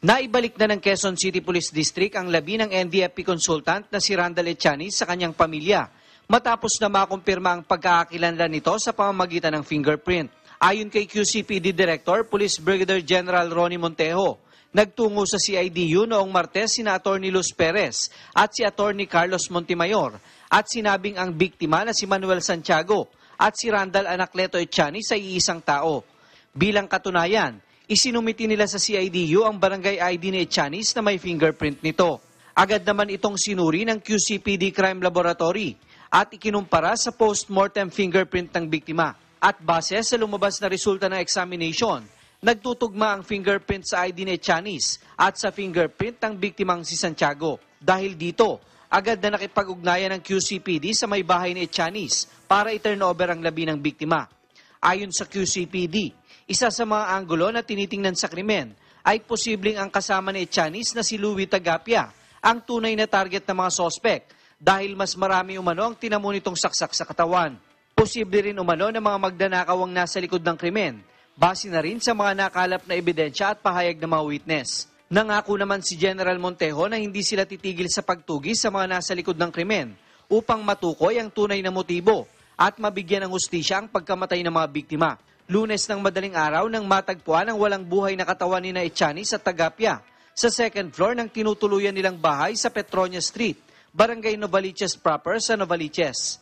Naibalik na ng Quezon City Police District ang labi ng NDFP consultant na si Randall Echanis sa kanyang pamilya matapos na makumpirma ang pagkakakilanlan nito sa pamamagitan ng fingerprint. Ayon kay QCPD Director, Police Brigadier General Ronnie Montejo, nagtungo sa CIDU noong Martes si Attorney Luz Perez at si Attorney Carlos Montemayor at sinabing ang biktima na si Manuel Santiago at si Randall Anacleto Echani sa iisang tao. Bilang katunayan, Isinumiti nila sa CIDU ang barangay ID ni Chanis na may fingerprint nito. Agad naman itong sinuri ng QCPD Crime Laboratory at ikinumpara sa post-mortem fingerprint ng biktima. At base sa lumabas na resulta ng examination, nagtutugma ang fingerprint sa ID ni Chanis at sa fingerprint ng biktimang si Santiago. Dahil dito, agad na nakipag-ugnayan ng QCPD sa may bahay ni Chanis para i-turnover ang labi ng biktima. Ayon sa QCPD, isa sa mga anggulo na tinitingnan sa krimen ay posibleng ang kasama ni Echanis na si Louie Tagapia ang tunay na target ng mga sospek dahil mas marami umano ang tinamo nitong saksak sa katawan. Posible rin umano ng mga magdanakaw ang nasa likod ng krimen base na rin sa mga nakalap na ebidensya at pahayag ng mga witness. Nangako naman si General Montejo na hindi sila titigil sa pagtugis sa mga nasa likod ng krimen upang matukoy ang tunay na motibo at mabigyan ng hustisya ang pagkamatay ng mga biktima. Lunes ng madaling araw nang matagpuan ang walang buhay na katawan ni na sa Tagapia sa second floor ng tinutuluyan nilang bahay sa Petronia Street, Barangay Novaliches proper sa Novaliches.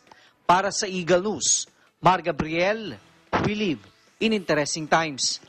Para sa Eagle News, Mar Gabriel, we live in interesting times.